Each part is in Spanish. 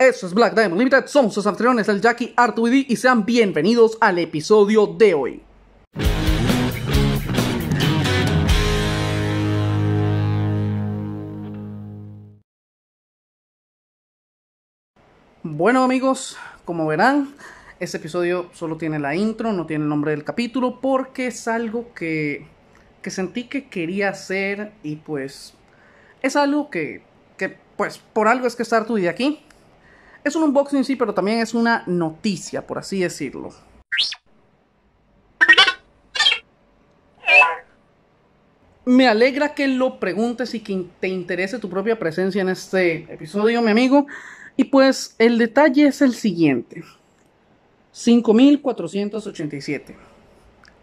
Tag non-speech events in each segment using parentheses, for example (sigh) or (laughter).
Eso es Black Diamond Limited, somos sus anfitriones, el Jackie R2D y sean bienvenidos al episodio de hoy. Bueno amigos, como verán, este episodio solo tiene la intro, no tiene el nombre del capítulo, porque es algo que, sentí que quería hacer y pues es algo que, que pues por algo es que está de aquí es un unboxing, sí, pero también es una noticia, por así decirlo. Me alegra que lo preguntes y que te interese tu propia presencia en este episodio, mi amigo. Y pues el detalle es el siguiente. 5487.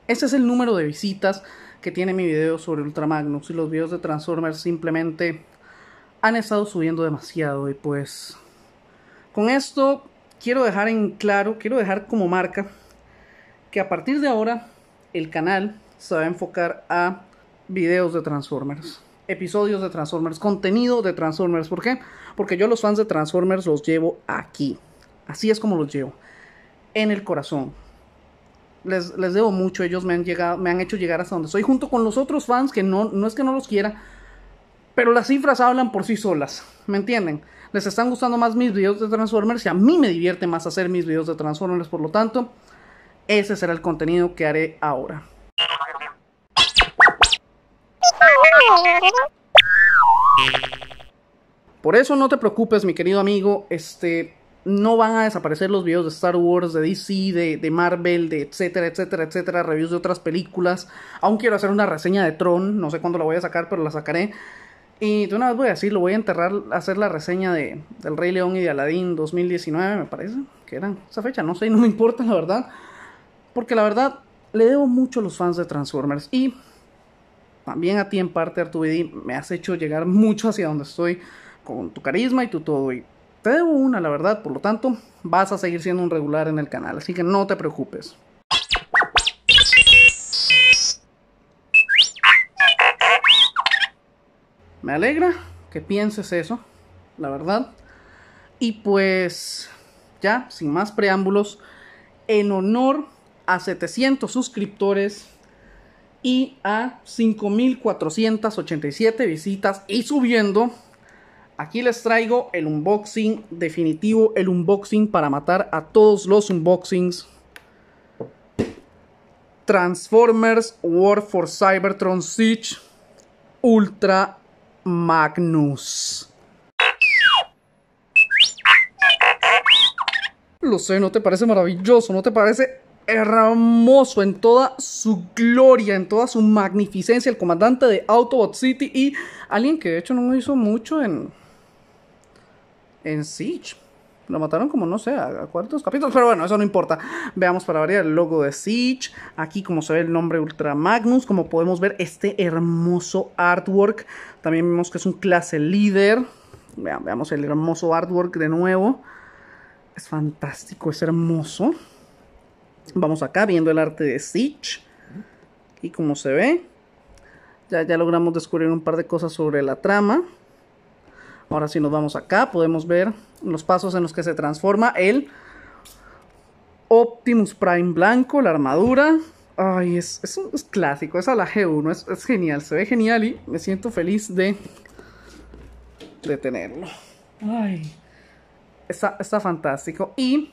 Ese es el número de visitas que tiene mi video sobre Ultramagnus y los videos de Transformers simplemente han estado subiendo demasiado y pues con esto quiero dejar en claro, quiero dejar como marca que a partir de ahora el canal se va a enfocar a videos de Transformers, episodios de Transformers, contenido de Transformers. ¿Por qué? Porque yo los fans de Transformers los llevo aquí. Así es como los llevo. En el corazón. Les, les debo mucho, ellos me han, llegado, me han hecho llegar hasta donde soy. junto con los otros fans que no, no es que no los quiera, pero las cifras hablan por sí solas, ¿me entienden? les están gustando más mis videos de Transformers y a mí me divierte más hacer mis videos de Transformers, por lo tanto, ese será el contenido que haré ahora. Por eso no te preocupes, mi querido amigo, este no van a desaparecer los videos de Star Wars, de DC, de, de, Marvel, de etcétera, etcétera, etcétera, reviews de otras películas. Aún quiero hacer una reseña de Tron, no sé cuándo la voy a sacar, pero la sacaré. Y de una vez voy a lo voy a enterrar, hacer la reseña de, del Rey León y de Aladdin 2019, me parece, que eran esa fecha, no sé, (laughs) no me importa la verdad, porque la verdad le debo mucho a los fans de Transformers y también a ti en parte, R2BD, me has hecho llegar mucho hacia donde estoy con tu carisma y tu todo, y te debo una, la verdad, por lo tanto, vas a seguir siendo un regular en el canal, así que no te preocupes. Me alegra que pienses eso, la verdad. Y pues ya, sin más preámbulos, en honor a 700 suscriptores y a 5.487 visitas y subiendo, aquí les traigo el unboxing definitivo, el unboxing para matar a todos los unboxings. Transformers War for Cybertron Siege Ultra Magnus. Lo sé, ¿no te parece maravilloso? ¿No te parece hermoso en toda su gloria, en toda su magnificencia, el comandante de Autobot City y alguien que de hecho no hizo mucho en, en Siege? Lo mataron como, no sé, a, cuartos capítulos. Pero bueno, eso no importa. Veamos para variar el logo de Siege. Aquí como se ve el nombre Ultra Magnus. Como podemos ver este hermoso artwork. También vemos que es un clase líder. veamos el hermoso artwork de nuevo. Es fantástico, es hermoso. Vamos acá viendo el arte de Siege. Y como se ve. Ya, ya logramos descubrir un par de cosas sobre la trama. Ahora si nos vamos acá, podemos ver los pasos en los que se transforma el Optimus Prime blanco, la armadura. Ay, es, es un es clásico, es la G1, es, genial, se ve genial y me siento feliz de, de tenerlo. Ay, está, fantástico. Y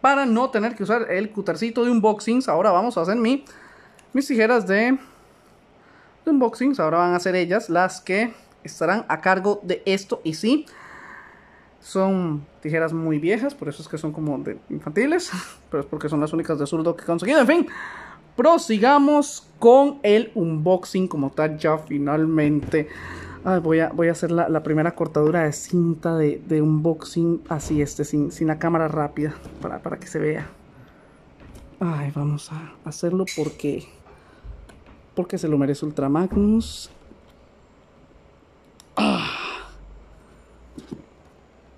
para no tener que usar el cutarcito de unboxings, ahora vamos a hacer mi, mis tijeras de, de unboxings, ahora van a ser ellas las que estarán a cargo de esto y sí. Son tijeras muy viejas, por eso es que son como de infantiles, (laughs) pero es porque son las únicas de zurdo que he conseguido. En fin, prosigamos con el unboxing como tal ya finalmente. voy, a, voy a hacer la, primera cortadura de cinta de, unboxing así este, sin, sin la cámara rápida, para, que se vea. vamos a hacerlo porque, porque se lo merece Ultra Magnus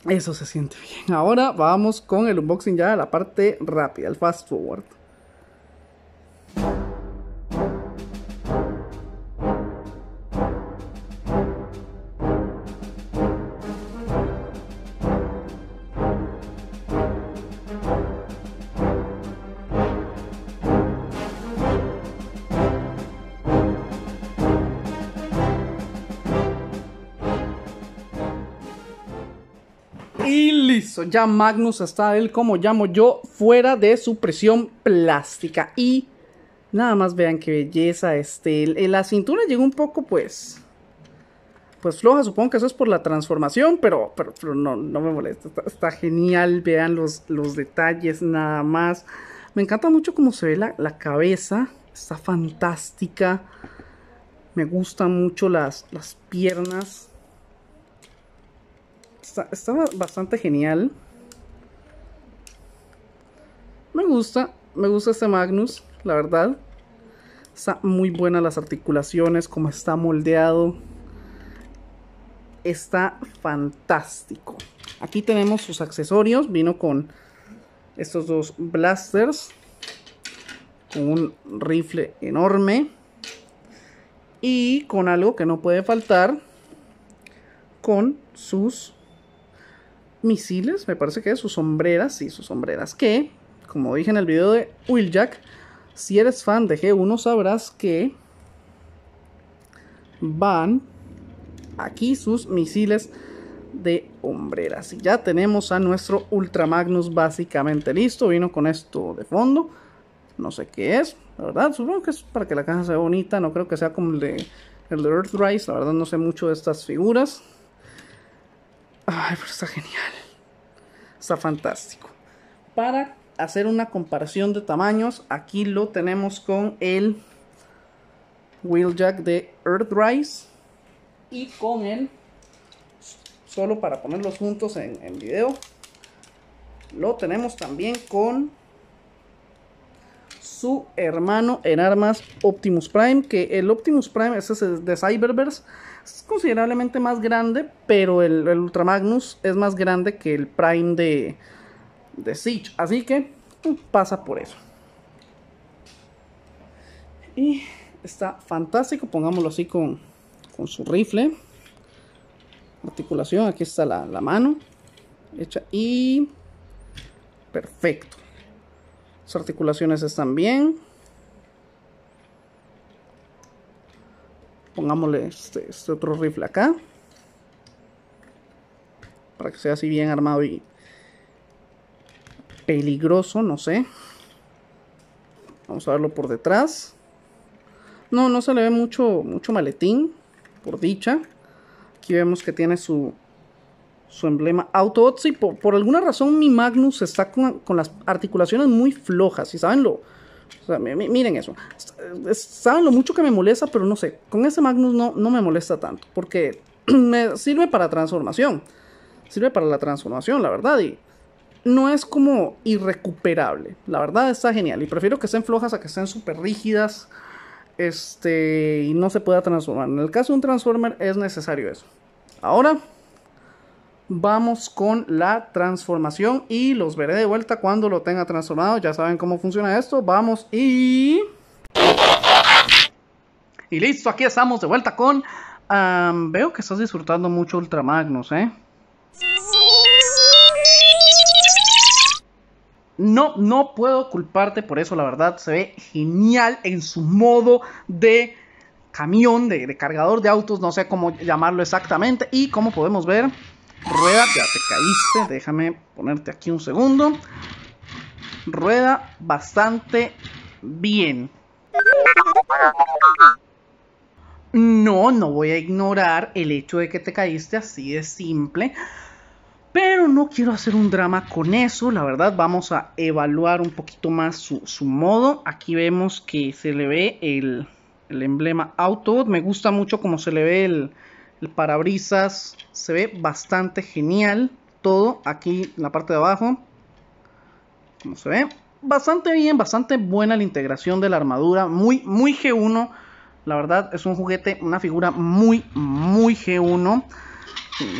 eso se siente bien. Ahora vamos con el unboxing ya de la parte rápida, el fast forward. Y listo, ya Magnus está él, como llamo yo, fuera de su presión plástica. Y nada más vean qué belleza este. La cintura llegó un poco, pues. Pues floja, supongo que eso es por la transformación, pero, pero, no, no me molesta. Está, genial, vean los, los, detalles nada más. Me encanta mucho cómo se ve la, cabeza, está fantástica. Me gustan mucho las, las piernas está, bastante genial. Me gusta, me gusta este Magnus, la verdad. Está muy buena las articulaciones, como está moldeado. Está fantástico. Aquí tenemos sus accesorios. Vino con estos dos blasters. Con un rifle enorme. Y con algo que no puede faltar. Con sus misiles, me parece que es, sus sombreras, sí, sus sombreras, que, como dije en el video de Jack si eres fan de G1 sabrás que van aquí sus misiles de sombreras Y ya tenemos a nuestro Ultra Magnus básicamente listo, vino con esto de fondo, no sé qué es, la verdad, supongo que es para que la caja sea bonita, no creo que sea como el de, el de Earthrise, la verdad no sé mucho de estas figuras. Ay, pero está genial. Está fantástico. Para hacer una comparación de tamaños, aquí lo tenemos con el Wheeljack de Earthrise y con el, solo para ponerlos juntos en, video, lo tenemos también con su hermano en armas Optimus Prime, que el Optimus Prime, ese es de Cyberverse, es considerablemente más grande, pero el, Ultra Magnus es más grande que el Prime de, de Siege. Así que mm, pasa por eso. Y está fantástico, pongámoslo así con, con su rifle. Articulación, aquí está la, la mano hecha y perfecto. Sus articulaciones están bien. Pongámosle este, este, otro rifle acá. Para que sea así bien armado y peligroso, no sé. Vamos a verlo por detrás. No, no se le ve mucho, mucho maletín, por dicha. Aquí vemos que tiene su, su emblema Auto Otzi. Por, alguna razón mi Magnus está con, las articulaciones muy flojas. Y saben lo, miren eso. Saben lo mucho que me molesta, pero no sé. Con ese Magnus no, no me molesta tanto, porque (clears throat) me sirve para transformación. Sirve para la transformación, la verdad. Y no es como irrecuperable. La verdad está genial. Y prefiero que estén flojas a que estén súper rígidas. Este, y no se pueda transformar. En el caso de un Transformer es necesario eso. Ahora, vamos con la transformación y los veré de vuelta cuando lo tenga transformado. Ya saben cómo funciona esto. Vamos y... Y listo, aquí estamos de vuelta con... veo que estás disfrutando mucho Ultramagnus, ¿eh? No, no puedo culparte por eso, la verdad. Se ve genial en su modo de camión, de, de cargador de autos, no sé cómo llamarlo exactamente. Y como podemos ver, Rueda, ya te caíste, déjame ponerte aquí un segundo. Rueda bastante bien. No, no voy a ignorar el hecho de que te caíste así de simple. Pero no quiero hacer un drama con eso. La verdad, vamos a evaluar un poquito más su, modo. Aquí vemos que se le ve el, el emblema Autobot. Me gusta mucho cómo se le ve el, el parabrisas, se ve bastante genial todo aquí en la parte de abajo, como se ve, bastante bien, bastante buena la integración de la armadura, muy, muy G1, la verdad es un juguete, una figura muy, muy G1,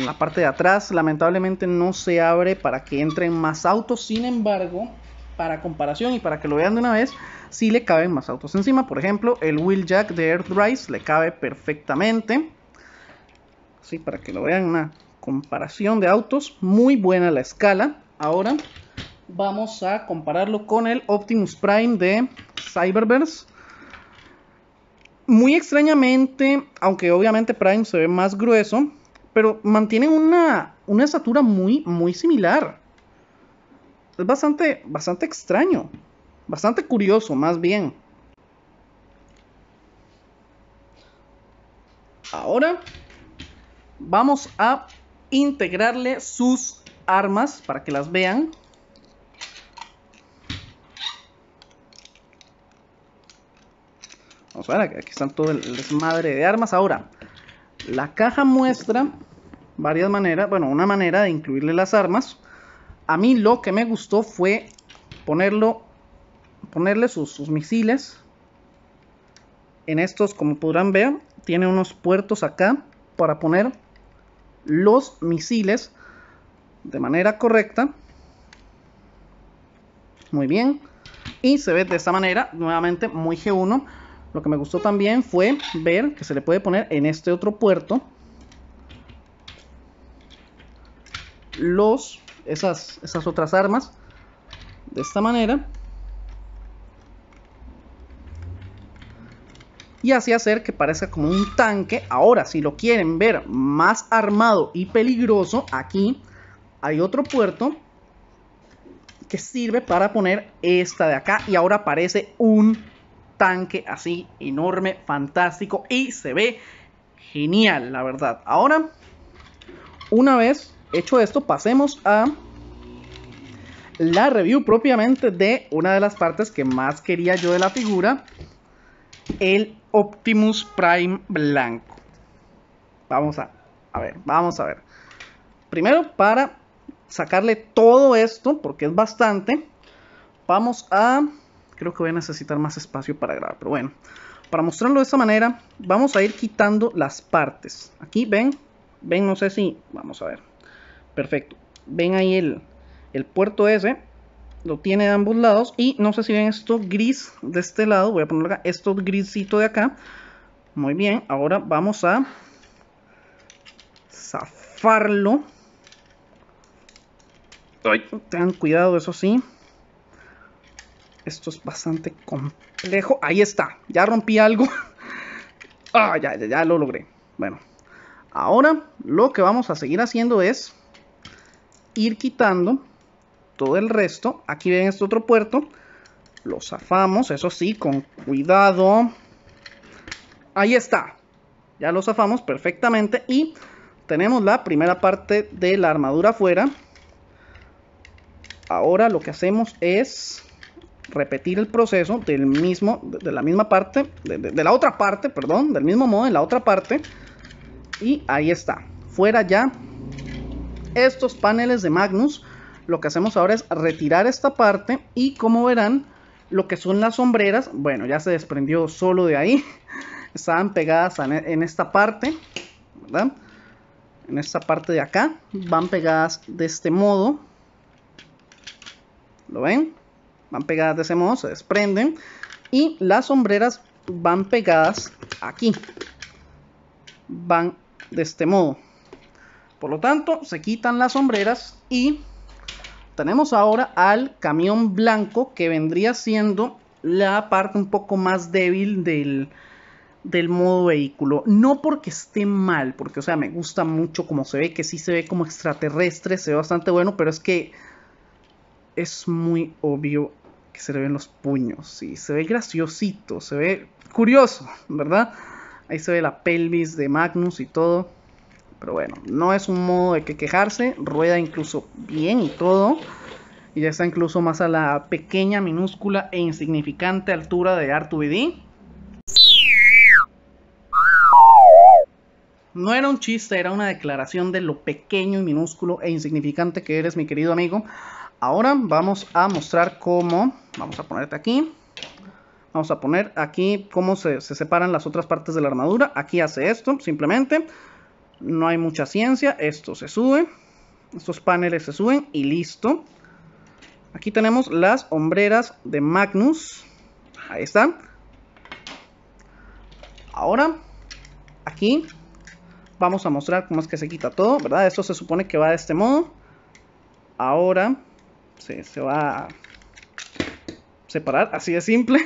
la parte de atrás lamentablemente no se abre para que entren más autos, sin embargo, para comparación y para que lo vean de una vez, si sí le caben más autos encima. Por ejemplo, el Wheeljack de Earthrise le cabe perfectamente. ¿sí? para que lo vean una comparación de autos, muy buena la escala. Ahora vamos a compararlo con el Optimus Prime de Cyberverse. Muy extrañamente, aunque obviamente Prime se ve más grueso, pero mantiene una, estatura muy, muy similar. Es bastante, bastante extraño, bastante curioso más bien. Ahora vamos a integrarle sus armas para que las vean. Vamos a ver, aquí están todo el desmadre de armas. Ahora, la caja muestra varias maneras, bueno, una manera de incluirle las armas. A mí lo que me gustó fue ponerlo, ponerle sus misiles. En estos, como podrán ver, tiene unos puertos acá para poner los misiles de manera correcta. Muy bien. Y se ve de esta manera, nuevamente muy G1. Lo que me gustó también fue ver que se le puede poner en este otro puerto los, esas, esas otras armas de esta manera. y así hacer que parezca como un tanque. Ahora, si lo quieren ver más armado y peligroso, aquí hay otro puerto que sirve para poner esta de acá y ahora aparece un tanque así enorme, fantástico y se ve genial, la verdad. Ahora, una vez hecho esto, pasemos a la review propiamente de una de las partes que más quería yo de la figura, el Optimus Prime blanco. Vamos a, ver, vamos a ver. Primero, para sacarle todo esto, porque es bastante, vamos a... Creo que voy a necesitar más espacio para grabar, pero bueno. Para mostrarlo de esta manera, vamos a ir quitando las partes. Aquí ven, ven, no sé si... Vamos a ver. Perfecto. Ven ahí el, el puerto ese lo tiene de ambos lados y no sé si ven esto gris de este lado, voy a ponerlo acá, esto grisito de acá. Muy bien, ahora vamos a zafarlo. Tengan cuidado, eso sí. Esto es bastante complejo. Ahí está, ya rompí algo. (laughs) Ah, ya lo logré. Bueno, ahora lo que vamos a seguir haciendo es ir quitando todo el resto. Aquí ven este otro puerto. Lo zafamos, eso sí, con cuidado. Ahí está. Ya lo zafamos perfectamente y tenemos la primera parte de la armadura afuera. Ahora lo que hacemos es repetir el proceso del mismo, de la misma parte, de, de, la otra parte, perdón, del mismo modo en la otra parte. Y ahí está, fuera ya estos paneles de Magnus. Lo que hacemos ahora es retirar esta parte y como verán, lo que son las sombreras, bueno, ya se desprendió solo de ahí. (laughs) Estaban pegadas en esta parte, ¿verdad? En esta parte de acá, van pegadas de este modo. ¿Lo ven? Van pegadas de ese modo, se desprenden. Y las sombreras van pegadas aquí. Van de este modo. Por lo tanto, se quitan las sombreras y tenemos ahora al camión blanco que vendría siendo la parte un poco más débil del, del modo vehículo. No porque esté mal, porque, o sea, me gusta mucho cómo se ve, que sí se ve como extraterrestre, se ve bastante bueno, pero es que es muy obvio que se le ven los puños, y se ve graciosito, se ve curioso, ¿verdad? Ahí se ve la pelvis de Magnus y todo. Pero bueno, no es un modo de que quejarse, rueda incluso bien y todo. Y ya está incluso más a la pequeña, minúscula e insignificante altura de R2BD. No era un chiste, era una declaración de lo pequeño y minúsculo e insignificante que eres, mi querido amigo. Ahora vamos a mostrar cómo, vamos a ponerte aquí, vamos a poner aquí cómo se, se, separan las otras partes de la armadura. Aquí hace esto, simplemente. No hay mucha ciencia. Esto se sube. Estos paneles se suben y listo. Aquí tenemos las hombreras de Magnus. Ahí está. Ahora, aquí vamos a mostrar cómo es que se quita todo, ¿verdad? Esto se supone que va de este modo. Ahora se, se va a separar, así de simple.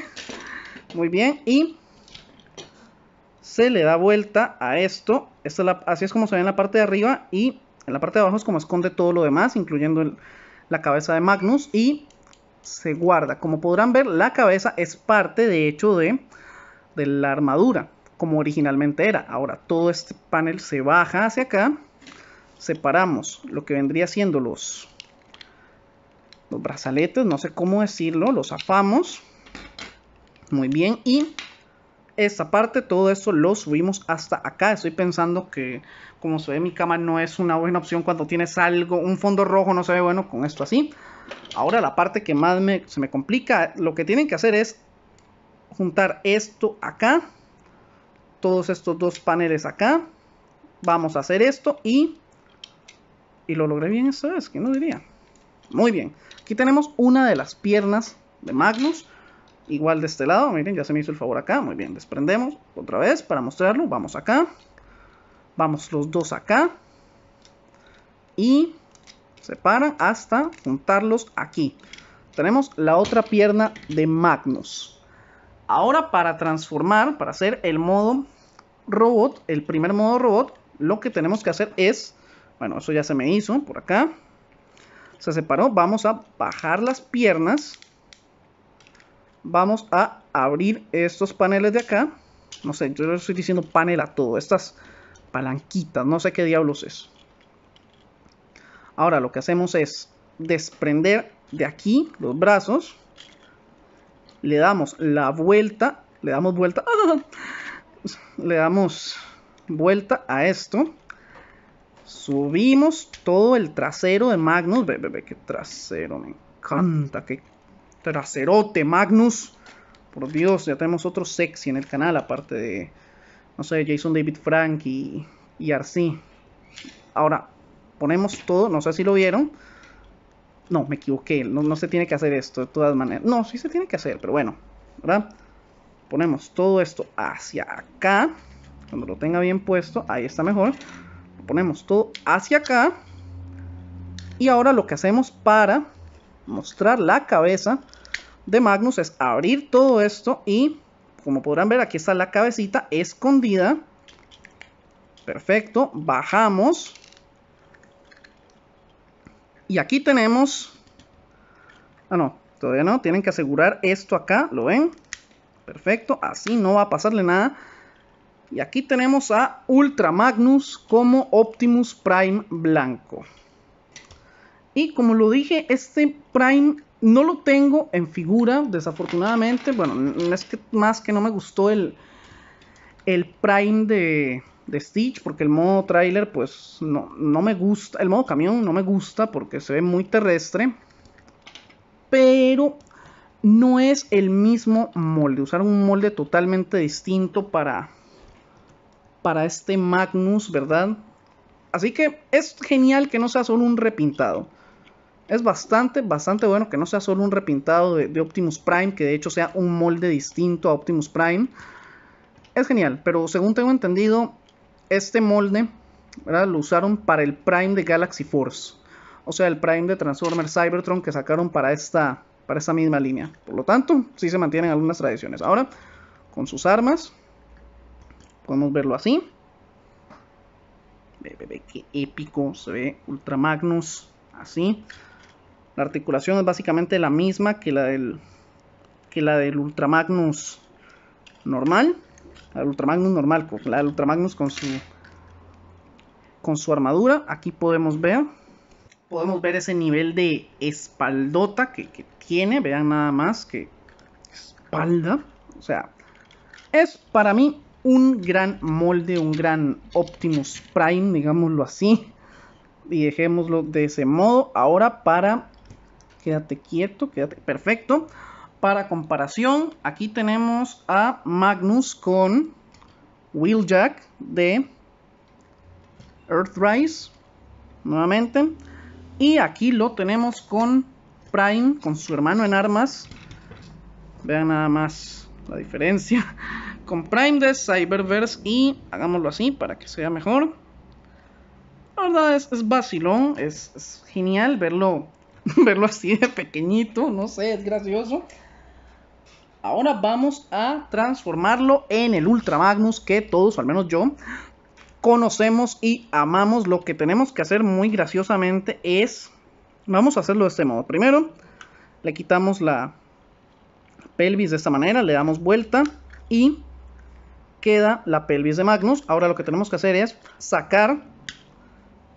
(laughs) Muy bien, y se le da vuelta a esto, así es como se ve en la parte de arriba y en la parte de abajo es como esconde todo lo demás, incluyendo la cabeza de Magnus y se guarda. Como podrán ver, la cabeza es parte de hecho de, la armadura, como originalmente era. Ahora todo este panel se baja hacia acá, separamos lo que vendría siendo los, los brazaletes, no sé cómo decirlo, los afamos. Muy bien, y esta parte, todo eso lo subimos hasta acá. Estoy pensando que, como se ve mi cama, no es una buena opción cuando tienes algo, un fondo rojo no se ve bueno con esto así. Ahora la parte que más me, se me complica, lo que tienen que hacer es juntar esto acá, todos estos dos paneles acá. Vamos a hacer esto y... Y lo logré bien esta vez, que no diría. Muy bien, aquí tenemos una de las piernas de Magnus. Igual de este lado, miren, ya se me hizo el favor acá. Muy bien, desprendemos otra vez para mostrarlo. Vamos acá. Vamos los dos acá. Y separan hasta juntarlos aquí. Tenemos la otra pierna de Magnus. Ahora para transformar, para hacer el modo robot, el primer modo robot, lo que tenemos que hacer es, bueno, eso ya se me hizo por acá. Se separó, vamos a bajar las piernas vamos a abrir estos paneles de acá. No sé, yo estoy diciendo panel a todo. Estas palanquitas, no sé qué diablos es. Ahora lo que hacemos es desprender de aquí los brazos. Le damos la vuelta. Le damos vuelta. (laughs) Le damos vuelta a esto. Subimos todo el trasero de Magnus. Ve, ve, ve, qué trasero. Me encanta. Qué traserote Magnus. Por Dios, ya tenemos otro sexy en el canal, aparte de, no sé, Jason David Frank y, y Ahora, ponemos todo, no sé si lo vieron. No, me equivoqué, no, no se tiene que hacer esto de todas maneras. No, sí se tiene que hacer, pero bueno, ¿verdad? Ponemos todo esto hacia acá. Cuando lo tenga bien puesto, ahí está mejor. ponemos todo hacia acá. Y ahora lo que hacemos para mostrar la cabeza de Magnus es abrir todo esto y, como podrán ver, aquí está la cabecita escondida. Perfecto, bajamos. Y aquí tenemos... Ah, no, todavía no. Tienen que asegurar esto acá, ¿lo ven? Perfecto, así no va a pasarle nada. Y aquí tenemos a Ultra Magnus como Optimus Prime blanco. Y como lo dije, este Prime no lo tengo en figura, desafortunadamente. Bueno, es que más que no me gustó el, el Prime de, Stitch, porque el modo trailer, pues no, no me gusta. El modo camión no me gusta porque se ve muy terrestre. Pero no es el mismo molde. Usar un molde totalmente distinto para, para este Magnus, ¿verdad? Así que es genial que no sea solo un repintado. Es bastante, bastante bueno que no sea solo un repintado de, Optimus Prime, que de hecho sea un molde distinto a Optimus Prime. Es genial, pero según tengo entendido, este molde lo usaron para el Prime de Galaxy Force. O sea, el Prime de Transformers Cybertron que sacaron para esta, para esta misma línea. Por lo tanto, sí se mantienen algunas tradiciones. Ahora, con sus armas, podemos verlo así. Ve, ve, ve, qué épico se ve Ultra Magnus, así. La articulación es básicamente la misma que la del, que la del Ultramagnus normal. La del Ultramagnus normal, la del Ultramagnus con su, con su armadura. Aquí podemos ver, podemos ver ese nivel de espaldota que, que tiene. Vean nada más que espalda. O sea, es para mí un gran molde, un gran Optimus Prime, digámoslo así. Y dejémoslo de ese modo. Ahora para quédate quieto, quédate perfecto. Para comparación, aquí tenemos a Magnus con Wheeljack de Earthrise, nuevamente. Y aquí lo tenemos con Prime, con su hermano en armas. Vean nada más la diferencia. (laughs) Con Prime de Cyberverse y hagámoslo así para que sea mejor. La verdad es, vacilón, es genial verlo (laughs) verlo así de pequeñito, no sé, es gracioso. Ahora vamos a transformarlo en el Ultra Magnus que todos, al menos yo, conocemos y amamos. Lo que tenemos que hacer muy graciosamente es, vamos a hacerlo de este modo. Primero, le quitamos la pelvis de esta manera, le damos vuelta y queda la pelvis de Magnus. Ahora lo que tenemos que hacer es sacar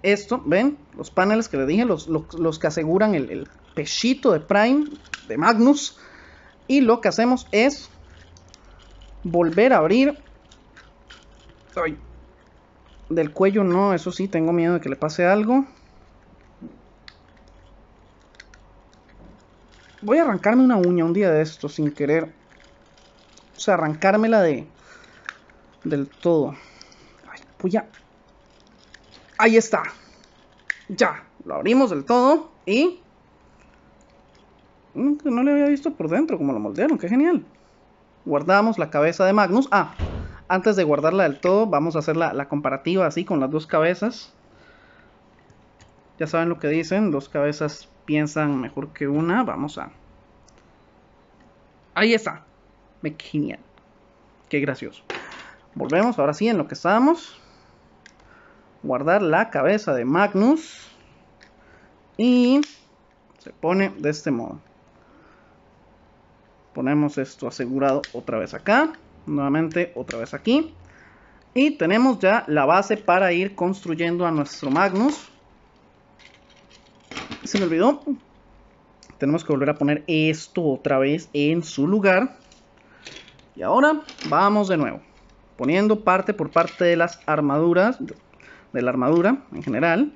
esto, ven, los paneles que le dije, los, que aseguran el, pechito de Prime, de Magnus. Y lo que hacemos es volver a abrir. del cuello no, eso sí, tengo miedo de que le pase algo. Voy a arrancarme una uña un día de esto sin querer. O sea, arrancármela de del todo. Ay, voy a Ahí está. Ya, lo abrimos del todo y... Mm, no le había visto por dentro como lo moldearon, qué genial. Guardamos la cabeza de Magnus. Ah, antes de guardarla del todo, vamos a hacer la, la comparativa así con las dos cabezas. Ya saben lo que dicen, dos cabezas piensan mejor que una. Vamos a... Ahí está. Qué genial. Qué gracioso. Volvemos ahora sí en lo que estábamos guardar la cabeza de Magnus y se pone de este modo. Ponemos esto asegurado otra vez acá, nuevamente otra vez aquí. Y tenemos ya la base para ir construyendo a nuestro Magnus. Se me olvidó. Tenemos que volver a poner esto otra vez en su lugar. Y ahora vamos de nuevo. Poniendo parte por parte de las armaduras, de la armadura en general.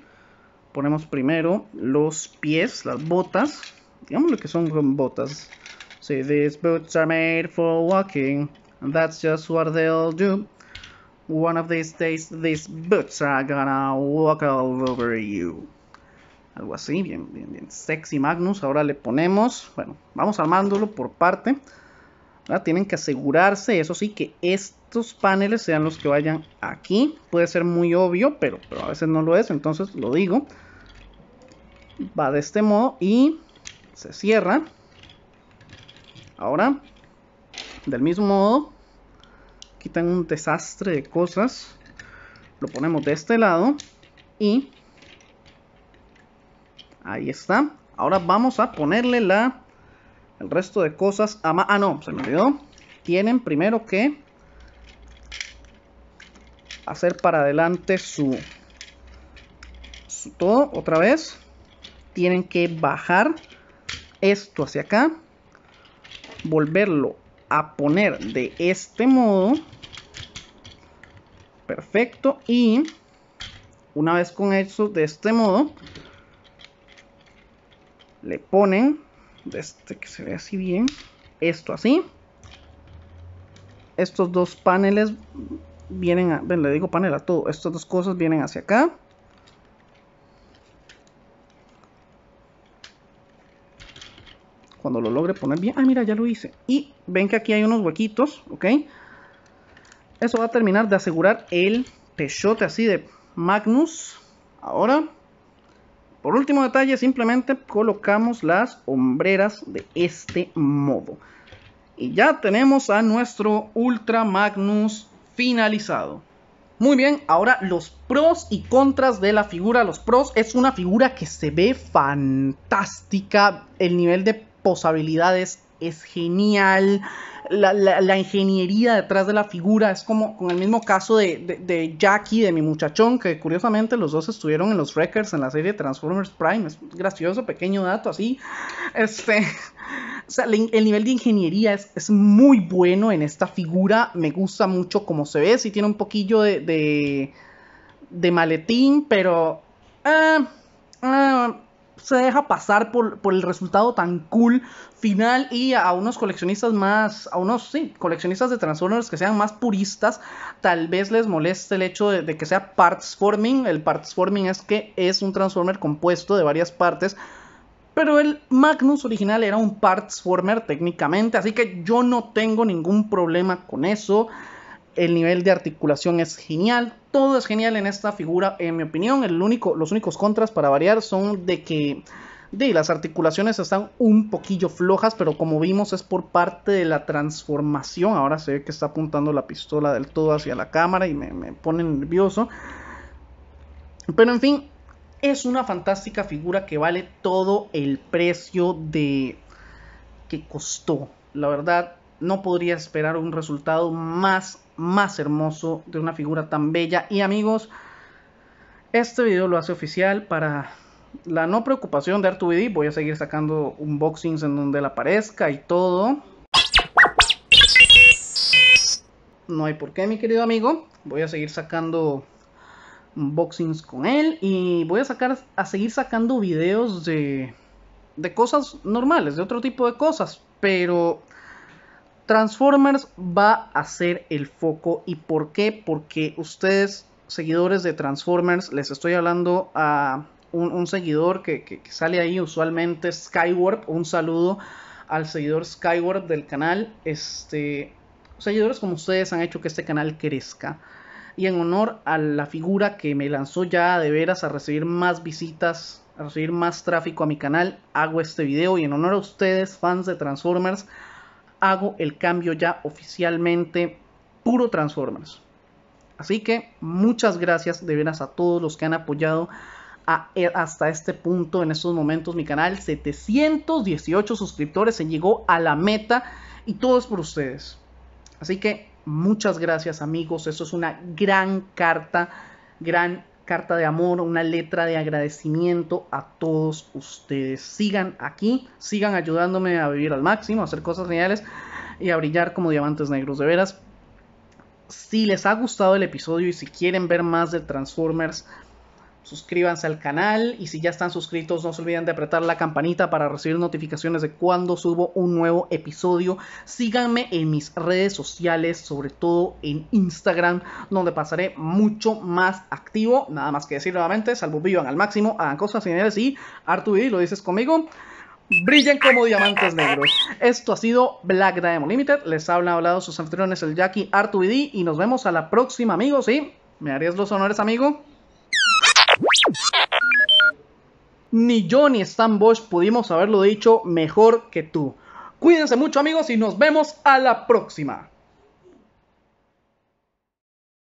Ponemos primero los pies, las botas. Digamos lo que son, botas. See, these boots are made for walking. And that's just what they'll do. One of these days, these boots are gonna walk all over you. Algo así, bien, bien, bien. Sexy Magnus. Ahora le ponemos. Bueno, vamos armándolo por parte. Tienen que asegurarse, eso sí, que estos paneles sean los que vayan aquí. Puede ser muy obvio, pero, pero a veces no lo es, entonces lo digo. Va de este modo y se cierra. Ahora, del mismo modo, quitan un desastre de cosas. Lo ponemos de este lado y ahí está. Ahora vamos a ponerle la el resto de cosas ah, ah, no, se me olvidó. Tienen primero que hacer para adelante su, su todo otra vez. Tienen que bajar esto hacia acá. Volverlo a poner de este modo. Perfecto. Y una vez con eso de este modo, le ponen este que se ve así bien, esto así. Estos dos paneles vienen, a, ven, le digo panel a todo, estas dos cosas vienen hacia acá. Cuando lo logre poner bien, ah mira, ya lo hice. Y ven que aquí hay unos huequitos, ok. Eso va a terminar de asegurar el pechote así de Magnus. Ahora por último detalle, simplemente colocamos las hombreras de este modo. Y ya tenemos a nuestro Ultra Magnus finalizado. Muy bien, ahora los pros y contras de la figura. Los pros es una figura que se ve fantástica. El nivel de posabilidades es genial, la, ingeniería detrás de la figura, es como con el mismo caso de, Jackie, de mi muchachón, que curiosamente los dos estuvieron en los Wreckers en la serie Transformers Prime, es gracioso, pequeño dato así, este, (laughs) o sea, el, nivel de ingeniería es, muy bueno en esta figura, me gusta mucho cómo se ve, sí tiene un poquillo de, de, maletín, pero... Eh, eh, se deja pasar por, el resultado tan cool final y a, unos coleccionistas más, a unos, sí, coleccionistas de Transformers que sean más puristas, tal vez les moleste el hecho de, que sea parts forming. El parts forming es que es un Transformer compuesto de varias partes. Pero el Magnus original era un parts former técnicamente, así que yo no tengo ningún problema con eso el nivel de articulación es genial, todo es genial en esta figura, en mi opinión, los únicos contras para variar son de que de, las articulaciones están un poquillo flojas, pero como vimos es por parte de la transformación, ahora se ve que está apuntando la pistola del todo hacia la cámara y me, me pone nervioso, pero en fin, es una fantástica figura que vale todo el precio de que costó, la verdad no podría esperar un resultado más, más hermoso de una figura tan bella. Y amigos, este video lo hace oficial para la no preocupación de R2BD. Voy a seguir sacando unboxings en donde la aparezca y todo. No hay por qué, mi querido amigo. Voy a seguir sacando unboxings con él y voy a sacar a seguir sacando videos de de cosas normales, de otro tipo de cosas, pero Transformers va a ser el foco. ¿Y por qué? Porque ustedes, seguidores de Transformers, les estoy hablando a un, seguidor que, sale ahí usualmente, Skyward. Un saludo al seguidor Skyward del canal. Este, seguidores como ustedes han hecho que este canal crezca. Y en honor a la figura que me lanzó ya de veras a recibir más visitas, a recibir más tráfico a mi canal, hago este video. Y en honor a ustedes, fans de Transformers hago el cambio ya oficialmente puro Transformers. Así que muchas gracias de veras a todos los que han apoyado eh, hasta este punto, en estos momentos, mi canal. 718 suscriptores, se llegó a la meta y todo es por ustedes. Así que muchas gracias amigos, eso es una gran carta, gran carta de amor, una letra de agradecimiento a todos ustedes. Sigan aquí, sigan ayudándome a vivir al máximo, a hacer cosas reales y a brillar como diamantes negros de veras. Si les ha gustado el episodio y si quieren ver más de Transformers, suscríbanse al canal y si ya están suscritos no se olviden de apretar la campanita para recibir notificaciones de cuando subo un nuevo episodio. Síganme en mis redes sociales, sobre todo en Instagram, donde pasaré mucho más activo. Nada más que decir nuevamente, salvo vivan al máximo, hagan cosas geniales y Arturo lo dices conmigo. Brillen como diamantes negros. Esto ha sido Black Diamond Limited. Les habla, hablado sus anfitriones, el Jackie R2D. y nos vemos a la próxima, amigos. ¿Sí? me harías los honores, amigo. Ni yo ni Stan Bosch pudimos haberlo dicho mejor que tú. Cuídense mucho amigos y nos vemos a la próxima.